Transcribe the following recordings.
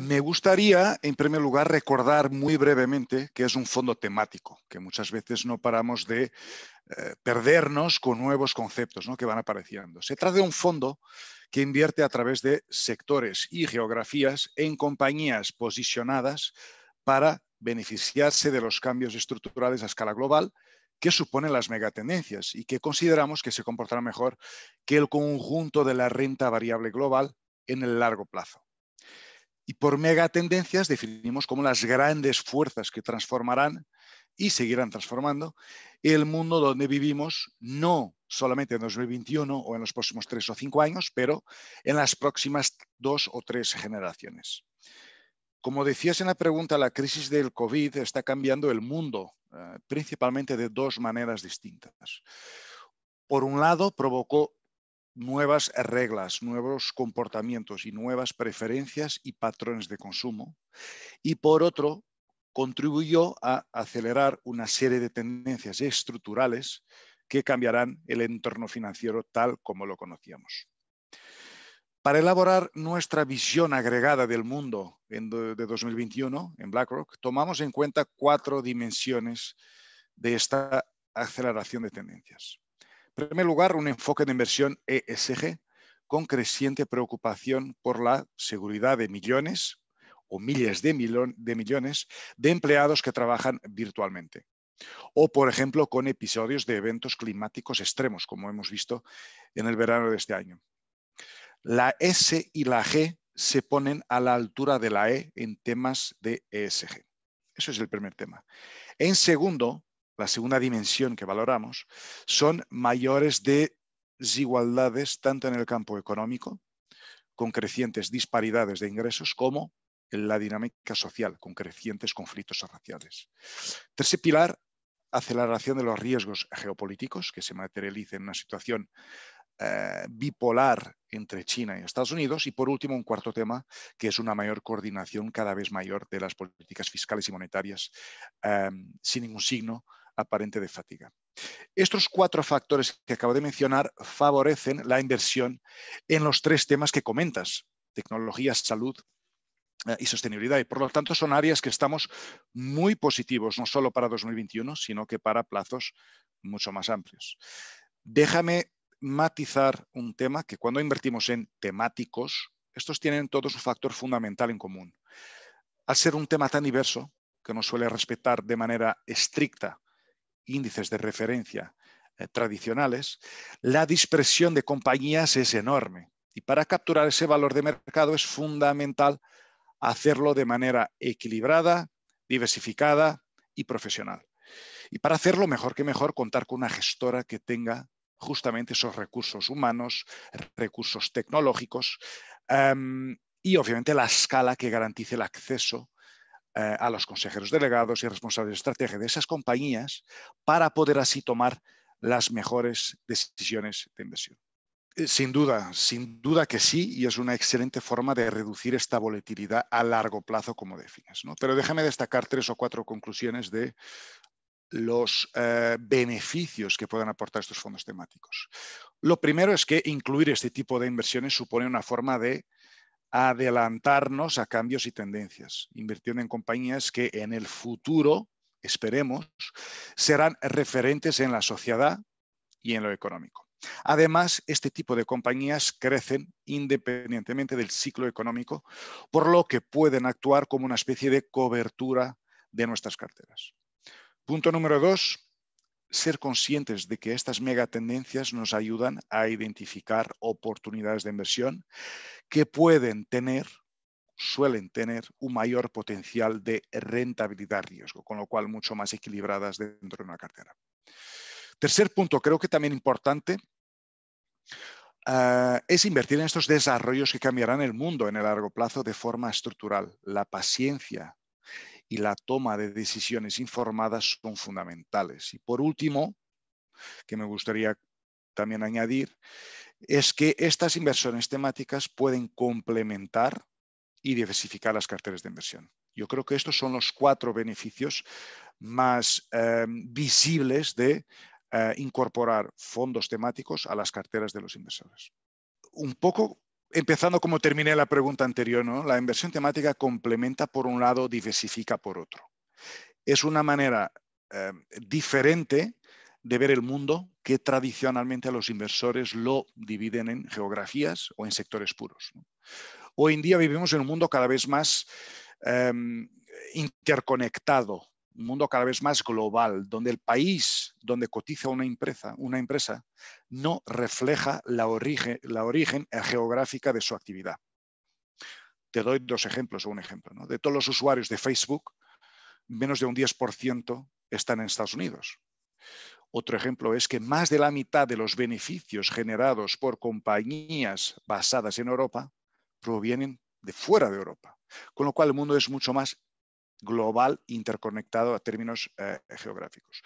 me gustaría, en primer lugar, recordar muy brevemente que es un fondo temático, que muchas veces no paramos de eh, perdernos con nuevos conceptos que van apareciendo. Se trata de un fondo que invierte a través de sectores y geografías en compañías posicionadas para beneficiarse de los cambios estructurales a escala global que suponen las megatendencias y que consideramos que se comportará mejor que el conjunto de la renta variable global en el largo plazo. Y por megatendencias definimos como las grandes fuerzas que transformarán y seguirán transformando el mundo donde vivimos, no solamente en 2021 o en los próximos tres o cinco años, pero en las próximas dos o tres generaciones. Como decías en la pregunta, la crisis del COVID está cambiando el mundo, eh, principalmente de dos maneras distintas. Por un lado, provocó nuevas reglas, nuevos comportamientos y nuevas preferencias y patrones de consumo. Y por otro, contribuyó a acelerar una serie de tendencias estructurales que cambiarán el entorno financiero tal como lo conocíamos. Para elaborar nuestra visión agregada del mundo de 2021 en BlackRock, tomamos en cuenta cuatro dimensiones de esta aceleración de tendencias. En primer lugar, un enfoque de inversión ESG con creciente preocupación por la seguridad de millones o miles de, de millones de empleados que trabajan virtualmente. O, por ejemplo, con episodios de eventos climáticos extremos, como hemos visto en el verano de este año. La S y la G se ponen a la altura de la E en temas de ESG. Eso es el primer tema. En segundo, la segunda dimensión que valoramos, son mayores desigualdades tanto en el campo económico, con crecientes disparidades de ingresos, como en la dinámica social, con crecientes conflictos raciales. Tercer pilar, aceleración de los riesgos geopolíticos que se materializa en una situación eh, bipolar entre China y Estados Unidos. Y por último, un cuarto tema, que es una mayor coordinación cada vez mayor de las políticas fiscales y monetarias eh, sin ningún signo aparente de fatiga. Estos cuatro factores que acabo de mencionar favorecen la inversión en los tres temas que comentas, tecnologías, salud eh, y sostenibilidad. Y por lo tanto son áreas que estamos muy positivos, no solo para 2021, sino que para plazos mucho más amplios. Déjame matizar un tema que cuando invertimos en temáticos, estos tienen todos un factor fundamental en común. Al ser un tema tan diverso, que no suele respetar de manera estricta índices de referencia eh, tradicionales, la dispersión de compañías es enorme. Y para capturar ese valor de mercado es fundamental hacerlo de manera equilibrada, diversificada y profesional. Y para hacerlo, mejor que mejor, contar con una gestora que tenga justamente esos recursos humanos, recursos tecnológicos em, y obviamente la escala que garantice el acceso eh, a los consejeros delegados y responsables de estrategia de esas compañías para poder así tomar las mejores decisiones de inversión. Eh, sin duda, sin duda que sí, y es una excelente forma de reducir esta volatilidad a largo plazo, como defines. Pero déjame destacar tres o cuatro conclusiones de los eh, beneficios que puedan aportar estos fondos temáticos. Lo primero es que incluir este tipo de inversiones supone una forma de adelantarnos a cambios y tendencias, invirtiendo en compañías que en el futuro, esperemos, serán referentes en la sociedad y en lo económico. Además, este tipo de compañías crecen independientemente del ciclo económico, por lo que pueden actuar como una especie de cobertura de nuestras carteras. Punto número dos, ser conscientes de que estas megatendencias nos ayudan a identificar oportunidades de inversión que pueden tener, suelen tener un mayor potencial de rentabilidad riesgo, con lo cual mucho más equilibradas dentro de una cartera. Tercer punto, creo que también importante, ah, es invertir en estos desarrollos que cambiarán el mundo en el largo plazo de forma estructural. La paciencia y la toma de decisiones informadas son fundamentales. Y por último, que me gustaría también añadir es que estas inversiones temáticas pueden complementar y diversificar las carteras de inversión. Yo creo que estos son los cuatro beneficios más em, visibles de eh, incorporar fondos temáticos a las carteras de los inversores. Un poco empezando como terminé la pregunta anterior, ¿no? la inversión temática complementa por un lado, diversifica por otro. Es una manera em, diferente de ver el mundo que tradicionalmente a los inversores lo dividen en geografías o en sectores puros. Hoy en día vivimos en un mundo cada vez más em, interconectado, un mundo cada vez más global, donde el país donde cotiza una empresa, una empresa no refleja la origen, geográfica de su actividad. Te doy dos ejemplos o un ejemplo. De todos los usuarios de Facebook, menos de un 10% están en Estados Unidos. Otro ejemplo es que más de la mitad de los beneficios generados por compañías basadas en Europa provienen de fuera de Europa, con lo cual el mundo es mucho más global, interconectado a términos eh, geográficos.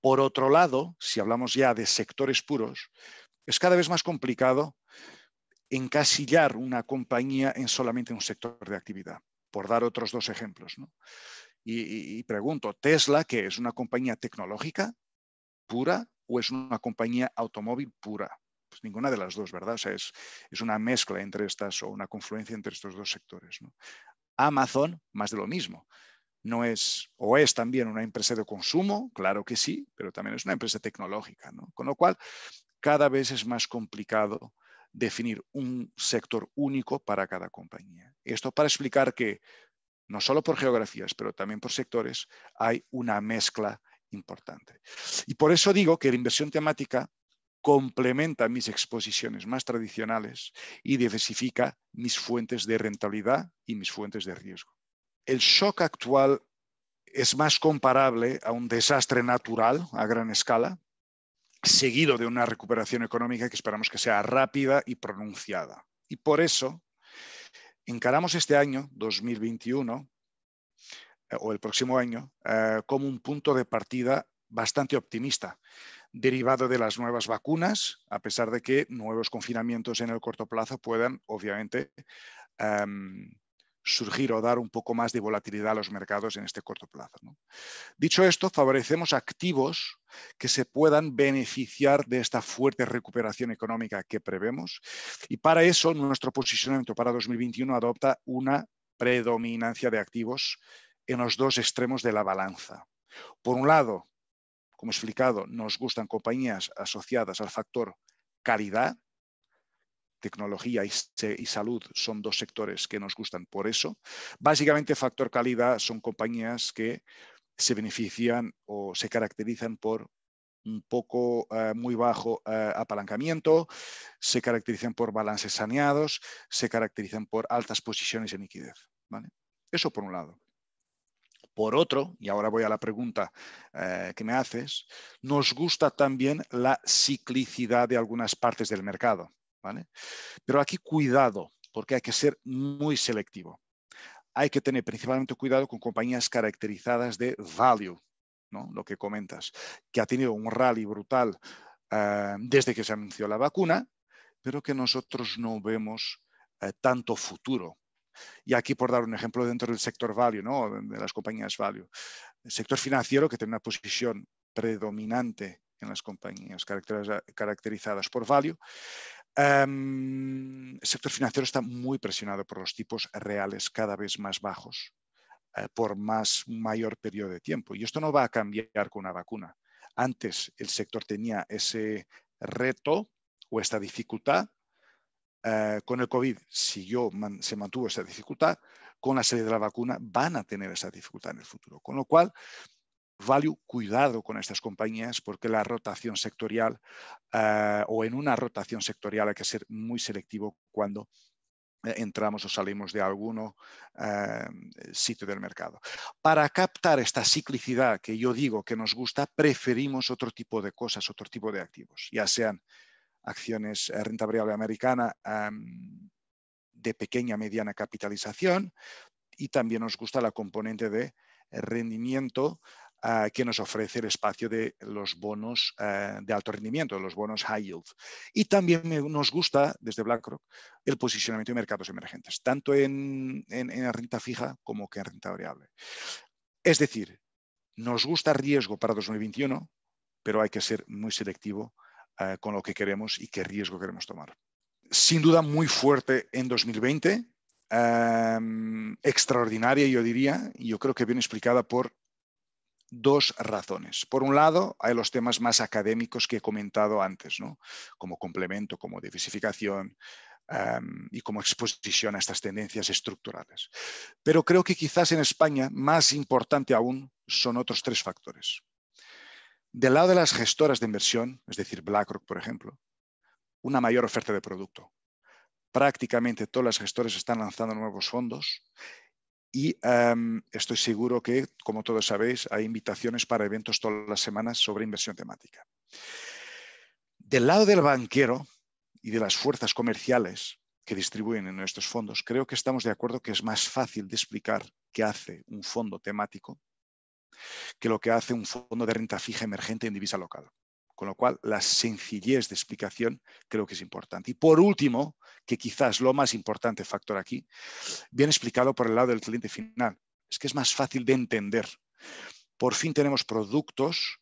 Por otro lado, si hablamos ya de sectores puros, es cada vez más complicado encasillar una compañía en solamente un sector de actividad, por dar otros dos ejemplos. y pregunto, Tesla, que es una compañía tecnológica, pura o es una compañía automóvil pura? Pues ninguna de las dos, ¿verdad? O sea, es, es una mezcla entre estas o una confluencia entre estos dos sectores. Amazon, más de lo mismo. No es, o es también una empresa de consumo, claro que sí, pero también es una empresa tecnológica, ¿no? Con lo cual, cada vez es más complicado definir un sector único para cada compañía. Esto para explicar que no solo por geografías, pero también por sectores, hay una mezcla importante. Y por eso digo que la inversión temática complementa mis exposiciones más tradicionales y diversifica mis fuentes de rentabilidad y mis fuentes de riesgo. El shock actual es más comparable a un desastre natural a gran escala, seguido de una recuperación económica que esperamos que sea rápida y pronunciada. Y por eso encaramos este año 2021 eh, o el próximo año eh, como un punto de partida bastante optimista, derivado de las nuevas vacunas, a pesar de que nuevos confinamientos en el corto plazo puedan, obviamente, em, surgir o dar un poco más de volatilidad a los mercados en este corto plazo. Dicho esto, favorecemos activos que se puedan beneficiar de esta fuerte recuperación económica que prevemos y para eso nuestro posicionamiento para 2021 adopta una predominancia de activos en los dos extremos de la balanza. Por un lado, como explicado, nos gustan compañías asociadas al factor calidad. Tecnología y, salud son dos sectores que nos gustan por eso. Básicamente, factor calidad son compañías que se benefician o se caracterizan por un poco eh, muy bajo eh, apalancamiento, se caracterizan por balances saneados, se caracterizan por altas posiciones en liquidez. ¿vale? Eso por un lado. Por otro, y ahora voy a la pregunta eh, que me haces, nos gusta también la ciclicidad de algunas partes del mercado. ¿vale? Pero aquí cuidado, porque hay que ser muy selectivo. Hay que tener principalmente cuidado con compañías caracterizadas de value, ¿no? lo que comentas, que ha tenido un rally brutal eh, desde que se anunció la vacuna, pero que nosotros no vemos eh, tanto futuro y aquí, por dar un ejemplo, dentro del sector value, ¿no? de las compañías value, el sector financiero que tiene una posición predominante en las compañías caracterizadas por value. Em, el sector financiero está muy presionado por los tipos reales cada vez más bajos eh, por más mayor periodo de tiempo. Y esto no va a cambiar con una vacuna. Antes el sector tenía ese reto o esta dificultad eh, con el COVID siguió, yo se mantuvo esa dificultad, con la salida de la vacuna van a tener esa dificultad en el futuro. Con lo cual, vale cuidado con estas compañías porque la rotación sectorial eh, o en una rotación sectorial hay que ser muy selectivo cuando eh, entramos o salimos de alguno sitio del mercado. Para captar esta ciclicidad que yo digo que nos gusta, preferimos otro tipo de cosas, otro tipo de activos, ya sean acciones eh, renta variable americana de pequeña mediana capitalización y también nos gusta la componente de rendimiento ah, que nos ofrece el espacio de los bonos eh, de alto rendimiento, los bonos high yield. Y también nos gusta, desde BlackRock, el posicionamiento de mercados emergentes, tanto en, en, en renta fija como que en renta variable. Es decir, nos gusta riesgo para 2021, pero hay que ser muy selectivo eh, con lo que queremos y qué riesgo queremos tomar. Sin duda muy fuerte en 2020, em, extraordinaria yo diría, y yo creo que bien explicada por dos razones. Por un lado, hay los temas más académicos que he comentado antes, como complemento, como diversificación em, y como exposición a estas tendencias estructurales. Pero creo que quizás en España, más importante aún, son otros tres factores. Del lado de las gestoras de inversión, es decir, BlackRock, por ejemplo, una mayor oferta de producto. Prácticamente todas las gestoras están lanzando nuevos fondos y em, estoy seguro que, como todos sabéis, hay invitaciones para eventos todas las semanas sobre inversión temática. Del lado del banquero y de las fuerzas comerciales que distribuyen en nuestros fondos, creo que estamos de acuerdo que es más fácil de explicar qué hace un fondo temático que lo que hace un fondo de renta fija emergente en divisa local. Con lo cual, la sencillez de explicación creo que es importante. Y por último, que quizás lo más importante factor aquí, bien explicado por el lado del cliente final, es que es más fácil de entender. Por fin tenemos productos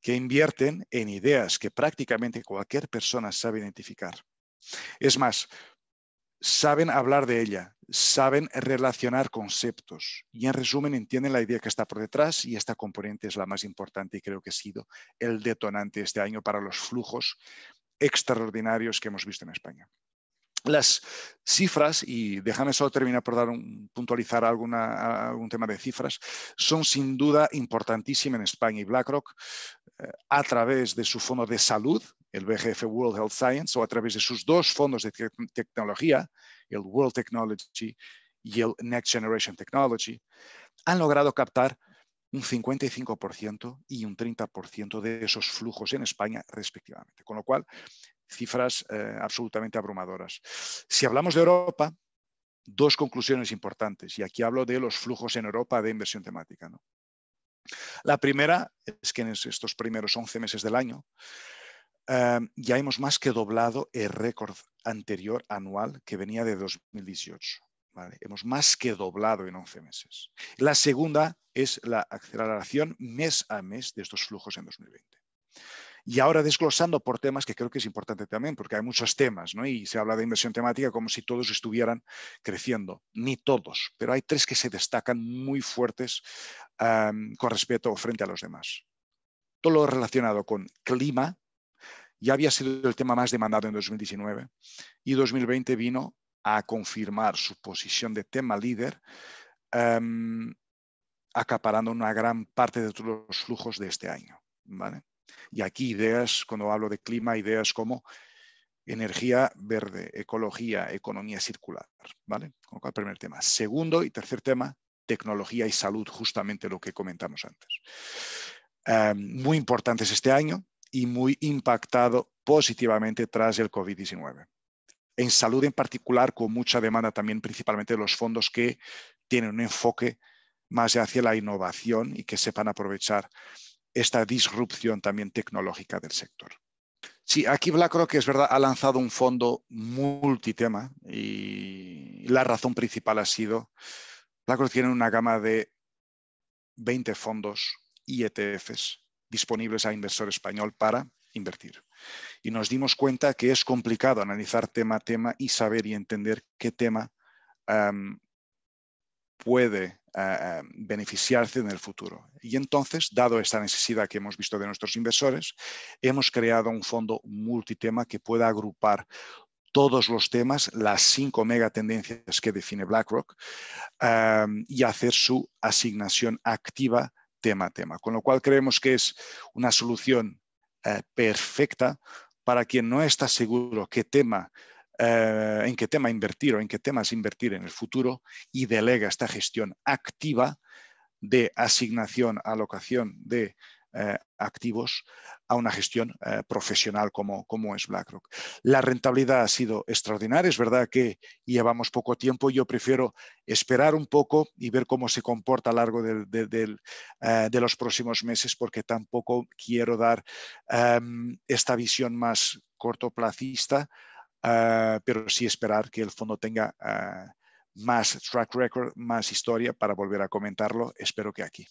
que invierten en ideas que prácticamente cualquier persona sabe identificar. Es más, saben hablar de ella, saben relacionar conceptos y en resumen entienden la idea que está por detrás y esta componente es la más importante y creo que ha sido el detonante este año para los flujos extraordinarios que hemos visto en España las cifras, y déjame solo terminar por dar un, puntualizar algún tema de cifras, son sin duda importantísimas en España y BlackRock, eh, a través de su fondo de salud, el BGF World Health Science, o a través de sus dos fondos de tecnología, el World Technology y el Next Generation Technology, han logrado captar un 55% y un 30% de esos flujos en España respectivamente. Con lo cual, cifras eh, absolutamente abrumadoras. Si hablamos de Europa, dos conclusiones importantes, y aquí hablo de los flujos en Europa de inversión temática. La primera es que en estos primeros 11 meses del año eh, ya hemos más que doblado el récord anterior anual que venía de 2018. hemos más que doblado en 11 meses. La segunda es la aceleración mes a mes de estos flujos en 2020. Y ahora desglosando por temas, que creo que es importante también, porque hay muchos temas, ¿no? Y se habla de inversión temática como si todos estuvieran creciendo, ni todos, pero hay tres que se destacan muy fuertes con respecto frente a los demás. Todo lo relacionado con clima ya había sido el tema más demandado en 2019 y 2020 vino a confirmar su posición de tema líder. acaparando una gran parte de todos los flujos de este año. ¿vale? Y aquí ideas, cuando hablo de clima, ideas como energía verde, ecología, economía circular, ¿vale? Con cual, primer tema. Segundo y tercer tema, tecnología y salud, justamente lo que comentamos antes. Em, muy importantes este año y muy impactado positivamente tras el COVID-19. En salud en particular, con mucha demanda también principalmente de los fondos que tienen un enfoque más hacia la innovación y que sepan aprovechar esta disrupción también tecnológica del sector. Sí, aquí BlackRock es verdad, ha lanzado un fondo multitema y la razón principal ha sido, BlackRock tiene una gama de 20 fondos y ETFs disponibles a inversor español para invertir. Y nos dimos cuenta que es complicado analizar tema a tema y saber y entender qué tema puede ah, ah, beneficiarse en el futuro. Y entonces, dado esta necesidad que hemos visto de nuestros inversores, hemos creado un fondo multitema que pueda agrupar todos los temas, las cinco megatendencias que define BlackRock ah, y hacer su asignación activa tema a tema. Con lo cual creemos que es una solución perfecta para quien no está seguro qué tema eh, en qué tema invertir o en qué temas invertir en el futuro y delega esta gestión activa de asignación, alocación de eh, activos a una gestión eh, profesional como, es BlackRock. La rentabilidad ha sido extraordinaria. Es verdad que llevamos poco tiempo. Yo prefiero esperar un poco y ver cómo se comporta a lo largo de los próximos meses porque tampoco quiero dar em, esta visión más cortoplacista Ah, pero sí esperar que el fondo tenga ah, más track record, más historia para volver a comentarlo. Espero que aquí.